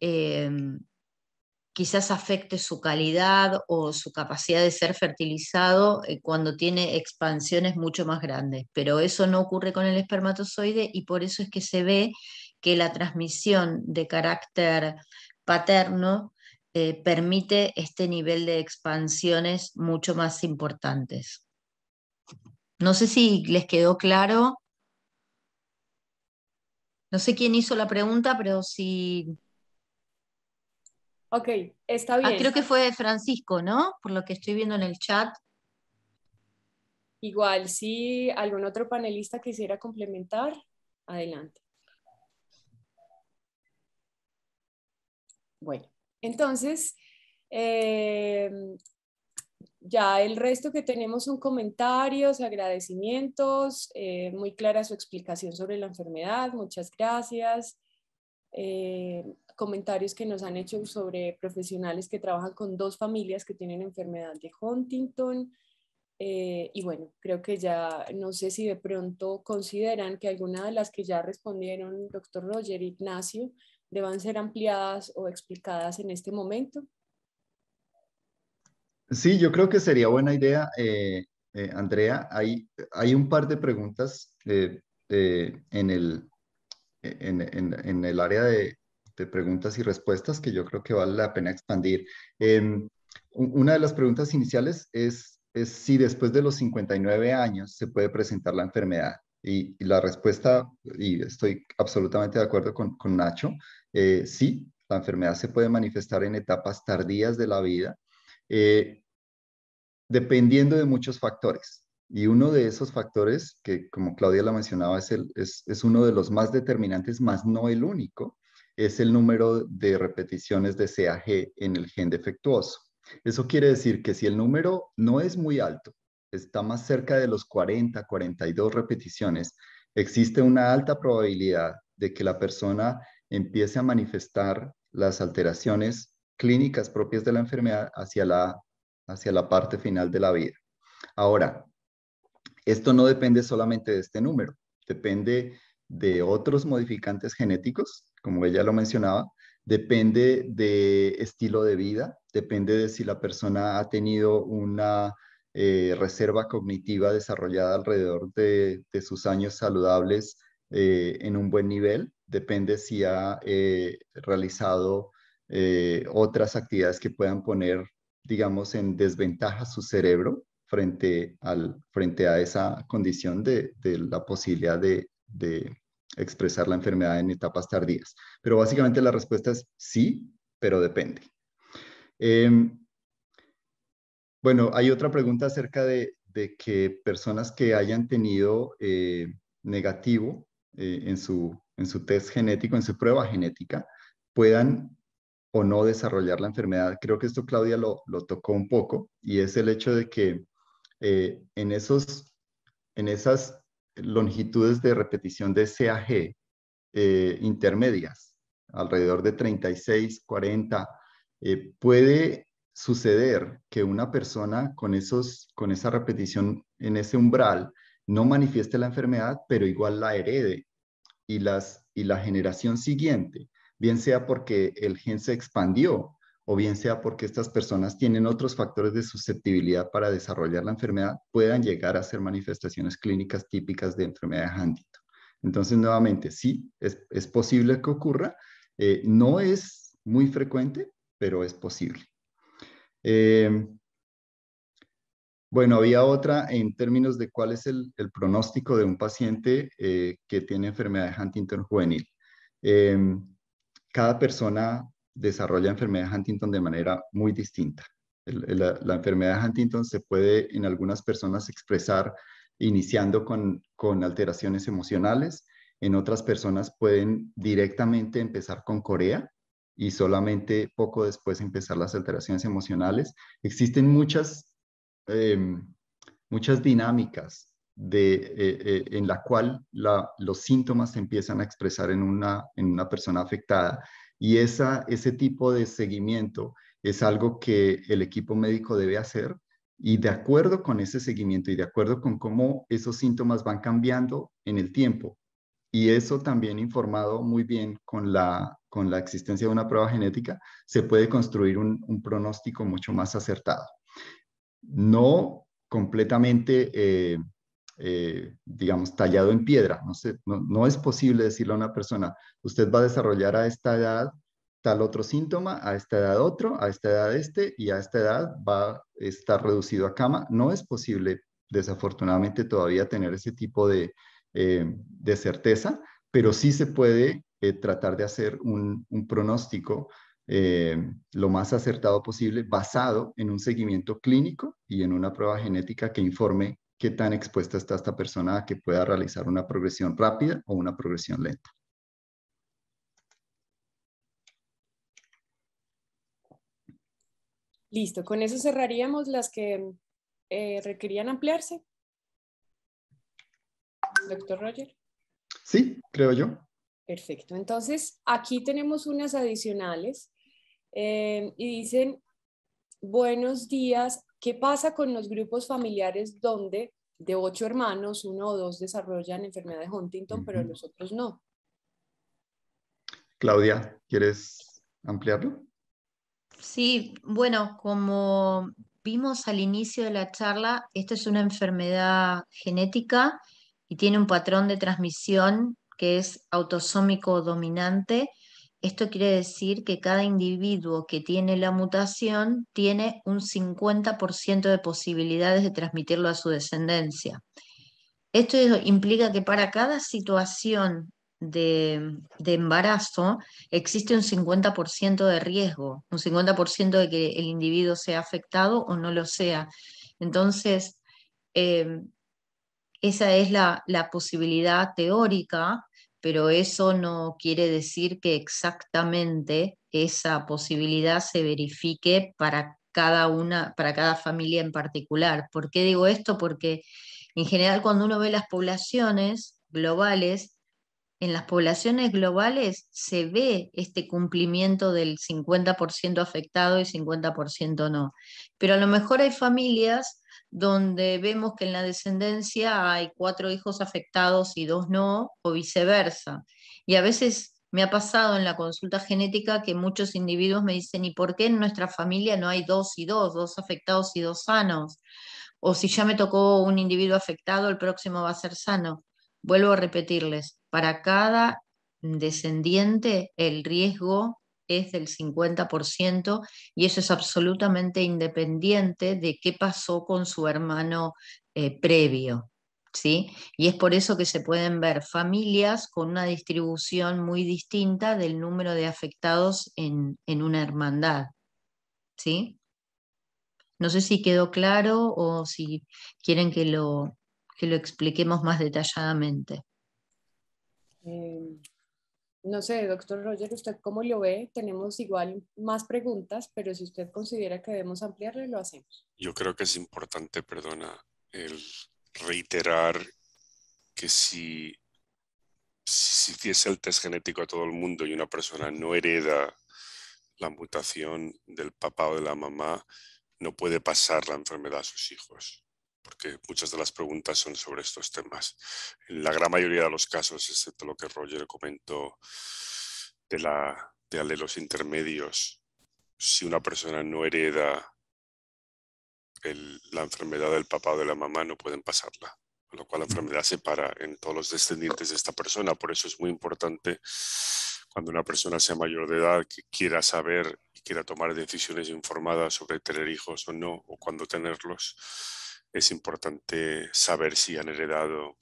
Em, quizás afecte su calidad o su capacidad de ser fertilizado eh, cuando tiene expansiones mucho más grandes. Pero eso no ocurre con el espermatozoide y por eso es que se ve que la transmisión de carácter paterno eh, permite este nivel de expansiones mucho más importantes. No sé si les quedó claro. No sé quién hizo la pregunta, pero si... Ok, está ah, bien. creo que fue Francisco, ¿no? Por lo que estoy viendo en el chat. Igual, si algún otro panelista quisiera complementar, adelante. Bueno, entonces, em, ya el resto que tenemos son comentarios, agradecimientos, eh, muy clara su explicación sobre la enfermedad, muchas gracias. Eh, comentarios que nos han hecho sobre profesionales que trabajan con dos familias que tienen enfermedad de Huntington. Eh, y bueno, creo que ya no sé si de pronto consideran que alguna de las que ya respondieron, doctor Roger Ignacio, deban ser ampliadas o explicadas en este momento? Sí, yo creo que sería buena idea, eh, eh, Andrea. Hay, hay un par de preguntas eh, en, el, en, el área de, preguntas y respuestas que yo creo que vale la pena expandir. Em, una de las preguntas iniciales es, es si después de los 59 años se puede presentar la enfermedad. Y, la respuesta, y estoy absolutamente de acuerdo con, Nacho, eh, sí, la enfermedad se puede manifestar en etapas tardías de la vida, eh, dependiendo de muchos factores. Y uno de esos factores, que como Claudia la mencionaba, es, es, es uno de los más determinantes, más no el único, es el número de repeticiones de CAG en el gen defectuoso. Eso quiere decir que si el número no es muy alto, está más cerca de los 40, 42 repeticiones, existe una alta probabilidad de que la persona empiece a manifestar las alteraciones clínicas propias de la enfermedad hacia la, hacia la parte final de la vida. Ahora, esto no depende solamente de este número, depende de otros modificantes genéticos, como ella lo mencionaba, depende de estilo de vida, depende de si la persona ha tenido una eh, reserva cognitiva desarrollada alrededor de, sus años saludables eh, en un buen nivel. Depende si ha eh, realizado otras actividades que puedan poner, digamos, en desventaja su cerebro frente, al, frente a esa condición de, la posibilidad de, expresar la enfermedad en etapas tardías. Pero básicamente la respuesta es sí, pero depende. Em, bueno, hay otra pregunta acerca de, que personas que hayan tenido eh, negativo eh, en, su, en su test genético, en su prueba genética, puedan o no desarrollar la enfermedad. Creo que esto Claudia lo, tocó un poco y es el hecho de que eh, en, esos, en esas longitudes de repetición de CAG intermedias, alrededor de 36, 40, puede suceder que una persona con, esos, con esa repetición en ese umbral no manifieste la enfermedad, pero igual la herede y, las, y la generación siguiente, bien sea porque el gen se expandió o bien sea porque estas personas tienen otros factores de susceptibilidad para desarrollar la enfermedad, puedan llegar a ser manifestaciones clínicas típicas de enfermedad de Huntington. Entonces, nuevamente, sí, es, posible que ocurra. Eh, no es muy frecuente, pero es posible. Eh, bueno, había otra en términos de cuál es el, pronóstico de un paciente eh, que tiene enfermedad de Huntington juvenil. Eh, cada persona desarrolla enfermedad de Huntington de manera muy distinta. la, enfermedad de Huntington se puede en algunas personas expresar iniciando con, con alteraciones emocionales, en otras personas pueden directamente empezar con corea, y solamente poco después empezar las alteraciones emocionales. Existen muchas, em, muchas dinámicas de, eh, eh, en la cual los síntomas se empiezan a expresar en una, en una persona afectada y esa, ese tipo de seguimiento es algo que el equipo médico debe hacer y de acuerdo con ese seguimiento y de acuerdo con cómo esos síntomas van cambiando en el tiempo. Y eso también informado muy bien con la con la existencia de una prueba genética, se puede construir un, pronóstico mucho más acertado. No completamente, eh, eh, digamos, tallado en piedra. No, es posible decirle a una persona, usted va a desarrollar a esta edad tal otro síntoma, a esta edad otro, a esta edad este y a esta edad va a estar reducido a cama. No es posible, desafortunadamente, todavía tener ese tipo de, eh, de certeza, pero sí se puede eh, tratar de hacer un, pronóstico eh, lo más acertado posible basado en un seguimiento clínico y en una prueba genética que informe qué tan expuesta está esta persona a que pueda realizar una progresión rápida o una progresión lenta. Listo, con eso cerraríamos las que eh, requerían ampliarse. Doctor Roger. Sí, creo yo. Perfecto. Entonces, aquí tenemos unas adicionales eh, y dicen, buenos días, ¿qué pasa con los grupos familiares donde de ocho hermanos, uno o dos desarrollan enfermedad de Huntington, pero los otros no? Claudia, ¿quieres ampliarlo? Sí, bueno, como vimos al inicio de la charla, esta es una enfermedad genética y tiene un patrón de transmisión que es autosómico dominante, esto quiere decir que cada individuo que tiene la mutación tiene un 50% de posibilidades de transmitirlo a su descendencia. Esto implica que para cada situación de, embarazo existe un 50% de riesgo, un 50% de que el individuo sea afectado o no lo sea. Entonces, eh, esa es la, posibilidad teórica, pero eso no quiere decir que exactamente esa posibilidad se verifique para cada una, para cada familia en particular. ¿Por qué digo esto? Porque en general cuando uno ve las poblaciones globales, en las poblaciones globales se ve este cumplimiento del 50% afectado y 50% no. Pero a lo mejor hay familias donde vemos que en la descendencia hay cuatro hijos afectados y dos no, o viceversa. Y a veces me ha pasado en la consulta genética que muchos individuos me dicen, ¿y por qué en nuestra familia no hay dos y dos, dos afectados y dos sanos? O si ya me tocó un individuo afectado, el próximo va a ser sano. Vuelvo a repetirles, para cada descendiente el riesgo es del 50% y eso es absolutamente independiente de qué pasó con su hermano eh, previo. ¿Sí? Y es por eso que se pueden ver familias con una distribución muy distinta del número de afectados en, una hermandad. ¿Sí? No sé si quedó claro o si quieren que lo, lo expliquemos más detalladamente. Eh, no sé, doctor Roger, ¿usted cómo lo ve? Tenemos igual más preguntas, pero si usted considera que debemos ampliarle, lo hacemos. Yo creo que es importante, perdona, el reiterar que si, si hiciese el test genético a todo el mundo y una persona no hereda la mutación del papá o de la mamá, no puede pasar la enfermedad a sus hijos porque muchas de las preguntas son sobre estos temas. En la gran mayoría de los casos, excepto lo que Roger comentó de, la, alelos intermedios, si una persona no hereda la enfermedad del papá o de la mamá, no pueden pasarla con lo cual la enfermedad se para en todos los descendientes de esta persona. Por eso es muy importante cuando una persona sea mayor de edad que quiera saber y quiera tomar decisiones informadas sobre tener hijos o no, o cuándo tenerlos, es importante saber si han heredado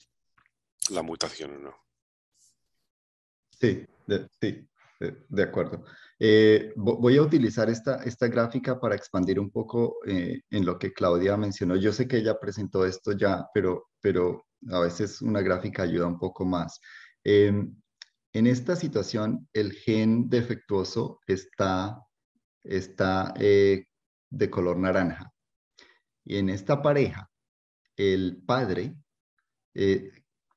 la mutación o no. Sí, de, acuerdo. Eh, voy a utilizar esta, gráfica para expandir un poco eh, en lo que Claudia mencionó. Yo sé que ella presentó esto ya, pero, a veces una gráfica ayuda un poco más. Eh, en esta situación, el gen defectuoso está de color naranja. Y en esta pareja, el padre eh,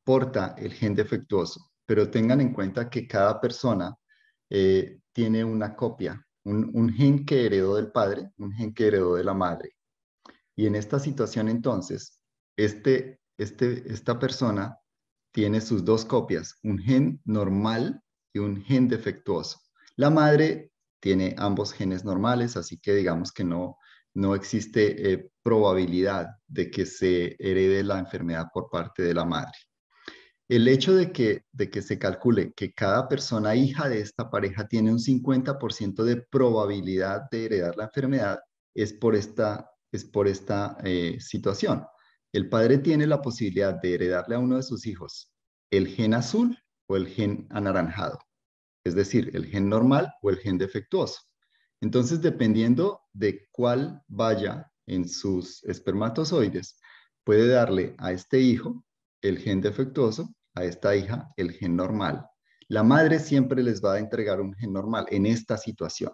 porta el gen defectuoso, pero tengan en cuenta que cada persona eh, tiene una copia, un, gen que heredó del padre, un gen que heredó de la madre. Y en esta situación entonces, este, este, esta persona tiene sus dos copias, un gen normal y un gen defectuoso. La madre tiene ambos genes normales, así que digamos que no, no existe eh, probabilidad de que se herede la enfermedad por parte de la madre. El hecho de que, de que se calcule que cada persona hija de esta pareja tiene un 50% de probabilidad de heredar la enfermedad es por esta, es por esta eh, situación. El padre tiene la posibilidad de heredarle a uno de sus hijos el gen azul o el gen anaranjado, es decir, el gen normal o el gen defectuoso. Entonces, dependiendo de cuál vaya en sus espermatozoides, puede darle a este hijo el gen defectuoso, a esta hija el gen normal. La madre siempre les va a entregar un gen normal en esta situación.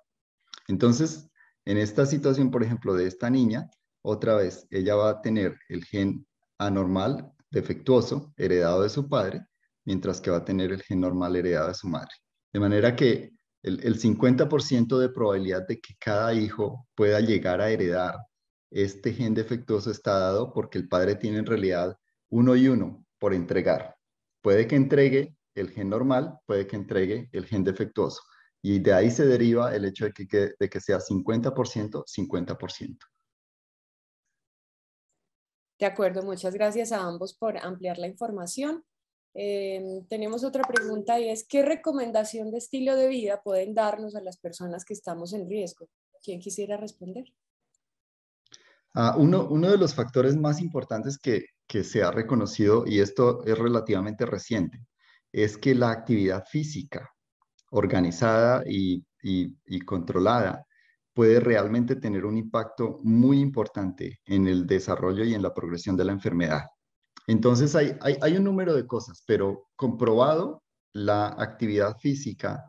Entonces, en esta situación, por ejemplo, de esta niña, otra vez, ella va a tener el gen anormal, defectuoso, heredado de su padre, mientras que va a tener el gen normal heredado de su madre. De manera que el, el 50% de probabilidad de que cada hijo pueda llegar a heredar este gen defectuoso está dado porque el padre tiene en realidad uno y uno por entregar. Puede que entregue el gen normal, puede que entregue el gen defectuoso. Y de ahí se deriva el hecho de que, de que sea 50%, 50%. De acuerdo, muchas gracias a ambos por ampliar la información. Em, tenemos otra pregunta y es, ¿qué recomendación de estilo de vida pueden darnos a las personas que estamos en riesgo? ¿Quién quisiera responder? Ah, uno, de los factores más importantes que, se ha reconocido, y esto es relativamente reciente, es que la actividad física organizada y, controlada puede realmente tener un impacto muy importante en el desarrollo y en la progresión de la enfermedad. Entonces hay un número de cosas, pero comprobado la actividad física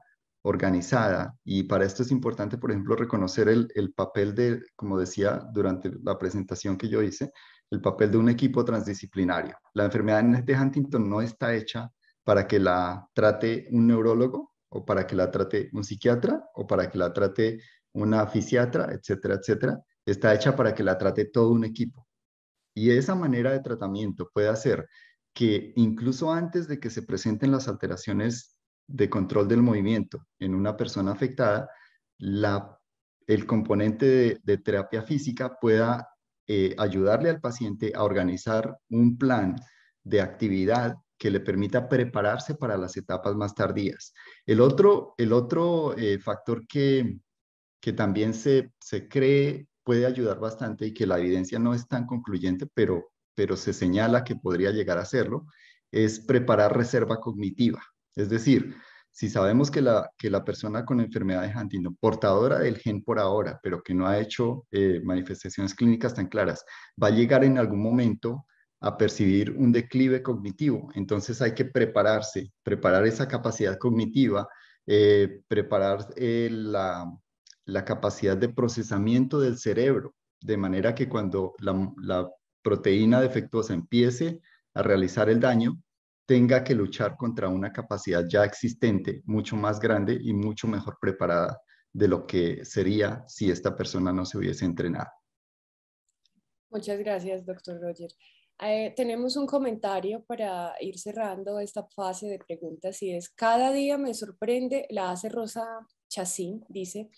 organizada. Y para esto es importante, por ejemplo, reconocer el, papel de, como decía durante la presentación que yo hice, el papel de un equipo transdisciplinario. La enfermedad de Huntington no está hecha para que la trate un neurólogo o para que la trate un psiquiatra o para que la trate una fisiatra, etcétera, etcétera. Está hecha para que la trate todo un equipo. Y esa manera de tratamiento puede hacer que incluso antes de que se presenten las alteraciones de control del movimiento en una persona afectada, la, el componente de, terapia física pueda eh, ayudarle al paciente a organizar un plan de actividad que le permita prepararse para las etapas más tardías. El otro, el otro eh, factor que, también se, cree puede ayudar bastante y que la evidencia no es tan concluyente, pero, pero se señala que podría llegar a serlo, es preparar reserva cognitiva. Es decir, si sabemos que la, la persona con enfermedad de Huntington, portadora del gen por ahora, pero que no ha hecho eh, manifestaciones clínicas tan claras, va a llegar en algún momento a percibir un declive cognitivo. Entonces hay que prepararse, preparar esa capacidad cognitiva, eh, preparar eh, la, capacidad de procesamiento del cerebro, de manera que cuando la proteína defectuosa empiece a realizar el daño, tenga que luchar contra una capacidad ya existente, mucho más grande y mucho mejor preparada de lo que sería si esta persona no se hubiese entrenado. Muchas gracias, doctor Roger. Eh, tenemos un comentario para ir cerrando esta fase de preguntas y es, cada día me sorprende, la hace Rosa Chacín, dice,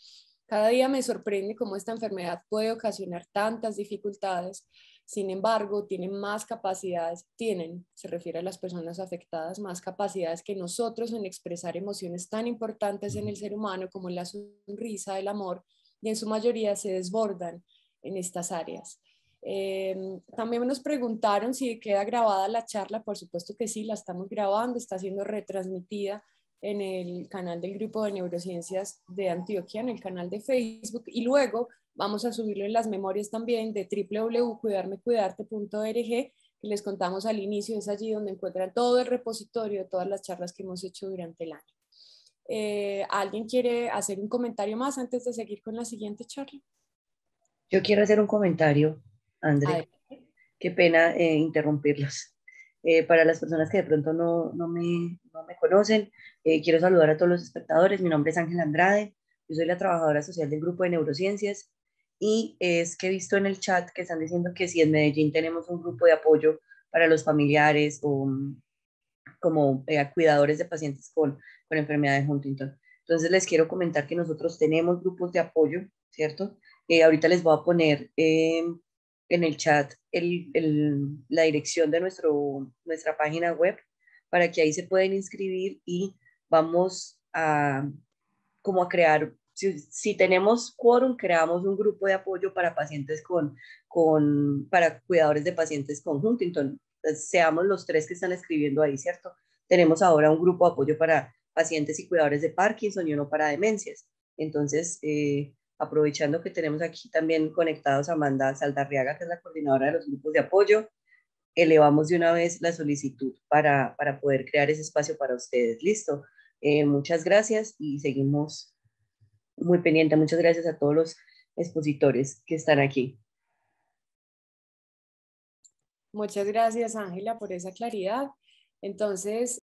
cada día me sorprende cómo esta enfermedad puede ocasionar tantas dificultades sin embargo, tienen más capacidades, tienen, se refiere a las personas afectadas, más capacidades que nosotros en expresar emociones tan importantes en el ser humano como la sonrisa, el amor, y en su mayoría se desbordan en estas áreas. Em, también nos preguntaron si queda grabada la charla, por supuesto que sí, la estamos grabando, está siendo retransmitida en el canal del Grupo de Neurociencias de Antioquia, en el canal de Facebook, y luego Vamos a subirlo en las memorias también de www.cuidarmecuidarte.org que les contamos al inicio, es allí donde encuentran todo el repositorio de todas las charlas que hemos hecho durante el año. Eh, ¿Alguien quiere hacer un comentario más antes de seguir con la siguiente charla? Yo quiero hacer un comentario, André. Qué pena eh, interrumpirlos. Eh, para las personas que de pronto no, me, no me, conocen, quiero saludar a todos los espectadores. Mi nombre es Ángela Andrade, yo soy la trabajadora social del Grupo de Neurociencias y es que he visto en el chat que están diciendo que si en Medellín tenemos un grupo de apoyo para los familiares o mm, como eh, cuidadores de pacientes con, con enfermedad de Huntington. Entonces les quiero comentar que nosotros tenemos grupos de apoyo, ¿cierto? Eh, ahorita les voy a poner eh, en el chat la dirección de nuestro, nuestra página web para que ahí se pueden inscribir y vamos a como a crear si, tenemos quórum, creamos un grupo de apoyo para pacientes con, con, para cuidadores de pacientes con Huntington. Entonces, seamos los tres que están escribiendo ahí, ¿cierto? Tenemos ahora un grupo de apoyo para pacientes y cuidadores de Parkinson y uno para demencias. Entonces, eh, aprovechando que tenemos aquí también conectados a Amanda Saldarriaga, que es la coordinadora de los grupos de apoyo, elevamos de una vez la solicitud para, poder crear ese espacio para ustedes. Listo. Eh, muchas gracias y seguimos muy pendiente. Muchas gracias a todos los expositores que están aquí. Muchas gracias, Ángela, por esa claridad. Entonces,